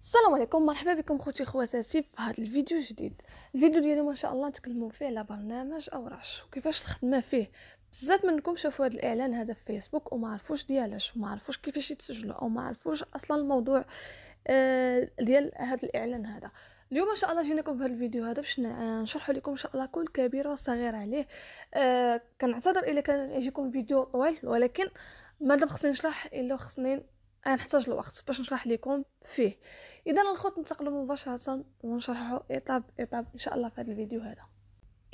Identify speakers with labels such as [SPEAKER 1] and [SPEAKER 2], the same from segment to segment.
[SPEAKER 1] السلام عليكم مرحبا بكم خوتي خواتاتي في هذا الفيديو جديد الفيديو ديالي ما شاء الله نتكلموا فيه على برنامج اوراش وكيفاش الخدمه فيه بزاف منكم شافوا هذا الاعلان هذا في فيسبوك وما عرفوش ديالاش وما عرفوش كيفاش يتسجلوا او ما عرفوش اصلا الموضوع آه، ديال هذا الاعلان هذا اليوم ان شاء الله جيناكم بهذا الفيديو هذا باش آه، نشرحوا لكم ان شاء الله كل كبير وصغيره عليه آه كنعتذر الا كان يجيكم فيديو طويل ولكن مادام خصني نشرح الا خصني غنحتاج الوقت باش نشرح لكم فيه اذا الخط ننتقلوا مباشره ونشرحوا اطاب اطاب ان شاء الله في هذا الفيديو هذا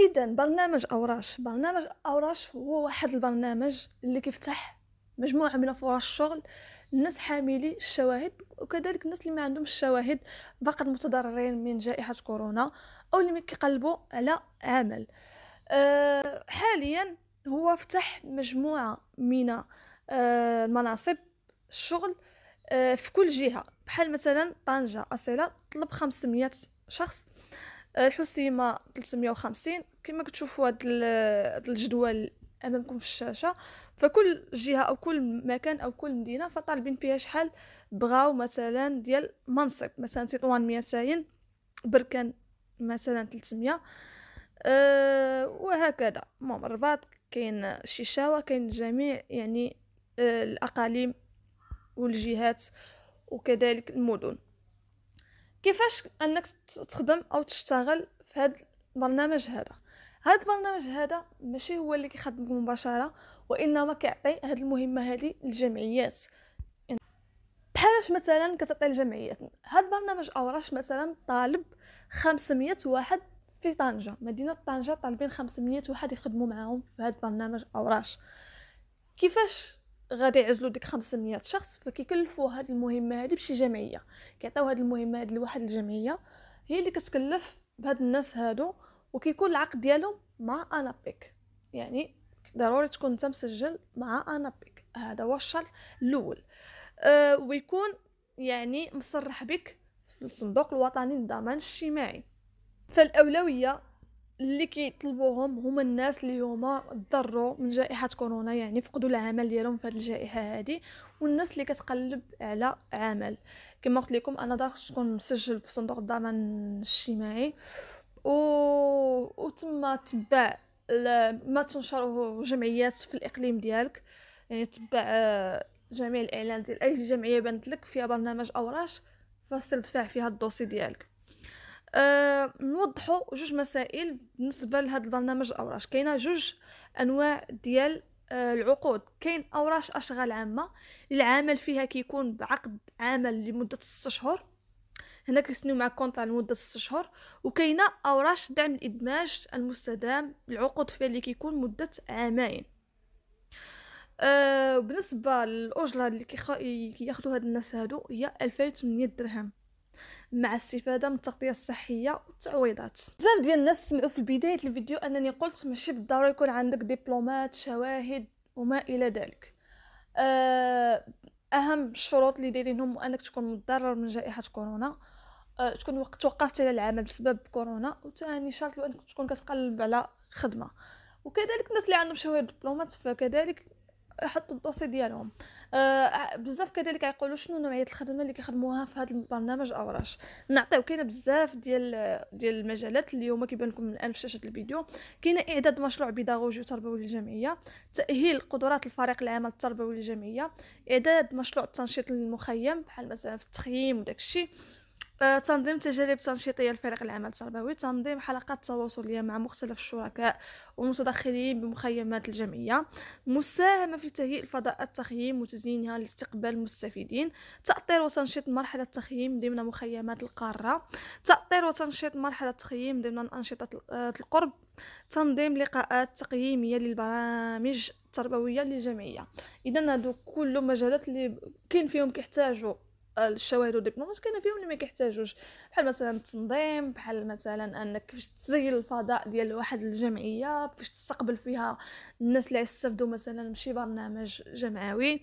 [SPEAKER 1] اذا برنامج اوراش برنامج اوراش هو واحد البرنامج اللي كيفتح مجموعه من فرص الشغل الناس حاملي الشواهد وكذلك الناس اللي ما عندهم الشواهد فقط متضررين من جائحه كورونا او اللي كيقلبوا على عمل أه حاليا هو فتح مجموعه من أه المناصب الشغل آه، في كل جهه بحال مثلا طنجه اصيله طلب 500 شخص آه، الحسيمه 350 كما كتشوفوا هاد الجدول امامكم في الشاشه فكل جهه او كل مكان او كل مدينه فطالبين فيها شحال بغاو مثلا ديال منصب مثلا تطوان 200 بركان مثلا 300 أه وهكذا المهم الرباط كاين شيشاوه كاين جميع يعني آه، الاقاليم والجهات وكذلك المدن كيفاش انك تخدم او تشتغل في هذا البرنامج هذا هذا البرنامج هذا ماشي هو اللي كيخدمك مباشره وانما كيعطي هذه المهمه هذه للجمعيات بحالاش مثلا كتعطي الجمعيات هذا برنامج اوراش مثلا طالب 500 واحد في طنجه مدينه طنجه طالبين 500 واحد يخدموا معاهم في هذا برنامج اوراش كيفاش غادي يعزلوا ديك 500 شخص فكيكلفوا هاد المهمه هادي بشي جمعيه كيعطيو هاد المهمه هادي لواحد الجمعيه هي اللي كتكلف بهاد الناس هادو وكيكون العقد ديالهم مع انابيك يعني ضروري تكون انت مسجل مع انابيك هذا هو الشرط الاول أه ويكون يعني مصرح بك في الصندوق الوطني للضمان الاجتماعي فالاولويه اللي كيطلبوهم هما الناس اللي هما ضروا من جائحه كورونا يعني فقدوا العمل ديالهم في هذه الجائحه هذه والناس اللي كتقلب على عمل كما قلت لكم انا داك تكون مسجل في صندوق الضمان الاجتماعي و وتما تبع ما تنشره جمعيات في الاقليم ديالك يعني تبع آه، جميع الاعلان ديال اي جمعيه بانت لك فيها برنامج اوراش فاستدفع فيها الدوسي ديالك أه نوضحوا جوج مسائل بالنسبه لهذا البرنامج الاوراش كاينه جوج انواع ديال آه، العقود كاين اوراش اشغال عامه العمل فيها كيكون بعقد عمل لمده 6 شهور هنا كيسنيو معاك كونطرا لمده 6 شهور وكاينه اوراش دعم الادماج المستدام العقود فيها اللي كيكون مده عامين أه بالنسبه للاجره اللي كياخذوا هاد الناس هادو هي 2800 درهم مع الاستفاده من التغطيه الصحيه والتعويضات بزاف ديال الناس سمعوا في بدايه الفيديو انني قلت ماشي بالضروره يكون عندك دبلومات شواهد وما الى ذلك آه، اهم الشروط اللي دايرينهم انك تكون متضرر من جائحه كورونا أه تكون وقت توقفت على العمل بسبب كورونا وثاني شرط انك تكون كتقلب على خدمه وكذلك الناس اللي عندهم شهادة دبلومات فكذلك يحطوا الدوسي ديالهم آه بزاف كذلك يقولوا شنو نوعيه الخدمه اللي كيخدموها في هذا البرنامج اوراش نعطيو كاينه بزاف ديال ديال المجالات اليوم كيبان لكم الان في شاشه الفيديو كاينه اعداد مشروع بيداغوجي وتربوي للجمعيه تاهيل قدرات الفريق العمل التربوي للجمعيه اعداد مشروع التنشيط للمخيم بحال مثلا في التخييم وداك الشيء تنظيم تجارب تنشيطية لفريق العمل التربوي تنظيم حلقات تواصلية مع مختلف الشركاء والمتدخلين بمخيمات الجمعية مساهمة في تهيئ الفضاء التخييم وتزيينها لاستقبال المستفيدين تأطير وتنشيط مرحلة التخييم ضمن مخيمات القارة تأطير وتنشيط مرحلة التخييم ضمن أنشطة آه، القرب تنظيم لقاءات تقييمية للبرامج التربوية للجمعية إذا هادو كل مجالات اللي كاين فيهم كيحتاجوا الشواهد والدبلومات كاين فيهم اللي ما كيحتاجوش بحال مثلا التنظيم بحال مثلا انك كيفاش تزين الفضاء ديال واحد الجمعيه كيفاش تستقبل فيها الناس اللي يستافدوا مثلا بشي شي برنامج جمعوي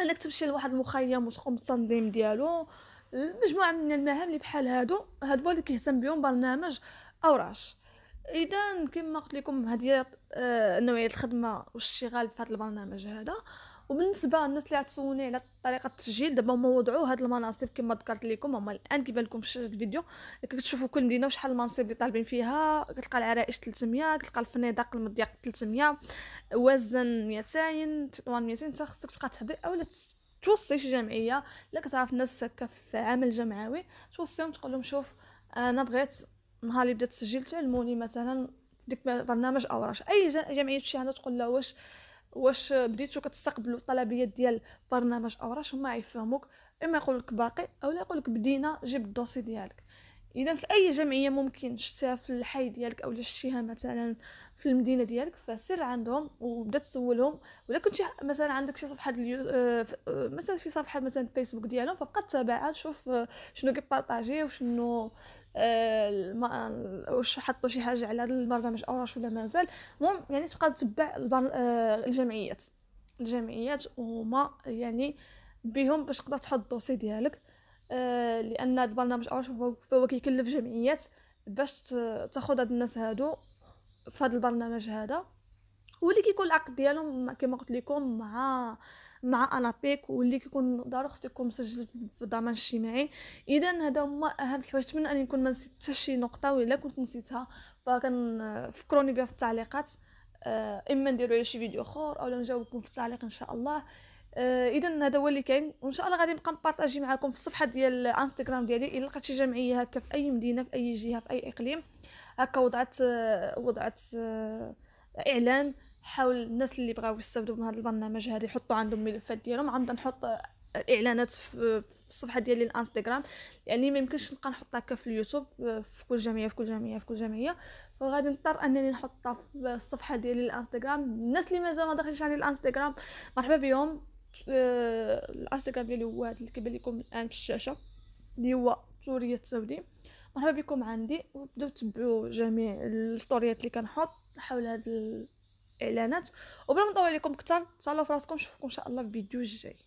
[SPEAKER 1] انك تمشي لواحد المخيم وتقوم بالتنظيم ديالو مجموعه من المهام اللي بحال هادو هادو اللي كيهتم بهم برنامج اوراش اذا كما قلت لكم هذه آه نوعيه الخدمه والشغال في هذا البرنامج هذا وبالنسبه للناس اللي عتسوني على طريقه التسجيل دابا هما وضعوا هاد المناصب كما ذكرت لكم هما الان كيبان لكم في الفيديو كتشوفوا كل مدينه وشحال المناصب اللي طالبين فيها كتلقى العرائش 300 كتلقى الفنادق المضيق 300 وزن 200 تطوان 200 حتى خصك تبقى تحضر اولا توصي شي جمعيه الا كتعرف الناس هكا في عمل جمعوي توصيهم تقول لهم شوف انا بغيت نهار اللي بدا التسجيل تعلموني مثلا ديك برنامج اوراش اي جمعيه تمشي عندها تقول لها واش واش بديتو كتستقبلوا الطلبيات ديال برنامج اوراش هما يفهموك اما يقول لك باقي او لا يقول لك بدينا جيب الدوسي ديالك اذا في اي جمعيه ممكن شتيها في الحي ديالك او شتيها مثلا في المدينه ديالك فسر عندهم وبدا تسولهم ولا كنت مثلا عندك شي صفحه اليو... آه، آه، مثلا شي صفحه مثلا فيسبوك ديالهم فبقى تتابعها شوف آه، شنو كيبارطاجي وشنو واش حطوا شي حاجه على هذا البرنامج او ولا مازال المهم يعني تبقى تتبع الجمعيات الجمعيات وما يعني بهم باش تقدر تحط الدوسي ديالك لان هذا البرنامج اوراش فهو كيكلف جمعيات باش تاخذ هاد الناس هادو في هذا البرنامج هذا واللي كيكون العقد ديالهم كما قلت لكم مع مع انابيك واللي كيكون ضروري خصك تكون مسجل في الضمان الاجتماعي اذا هذا هما اهم الحوايج نتمنى اني نكون ما نسيت حتى شي نقطه ولا كنت نسيتها فكنفكروني بها في التعليقات آه، اما نديروا شي فيديو اخر او نجاوبكم في التعليق ان شاء الله آه، اذا هذا هو اللي كاين وان شاء الله غادي نبقى نبارطاجي معكم في الصفحه ديال انستغرام ديالي الا لقيت شي جمعيه هكا في اي مدينه في اي جهه في اي اقليم هكا وضعت آه، وضعت اعلان حاول الناس اللي بغاو يستافدوا من هذا البرنامج هذا يحطوا عندهم الملفات ديالهم عمدا نحط اعلانات في الصفحه ديالي الانستغرام يعني ما يمكنش نبقى نحطها كف في اليوتيوب في كل جمعيه في كل جمعيه في كل جمعيه فغادي نضطر انني نحطها في الصفحه ديالي الانستغرام الناس اللي مازال ما دخلش عندي الانستغرام مرحبا بهم آه، الانستغرام ديالي هو هذا اللي كيبان لكم الان في الشاشه اللي هو توريا السعودي مرحبا بكم عندي وبداو تبعوا جميع الستوريات اللي كنحط حول هذا اعلانات وبلا ما نطول عليكم اكثر تهلاو فراسكم نشوفكم ان شاء الله في فيديو جاي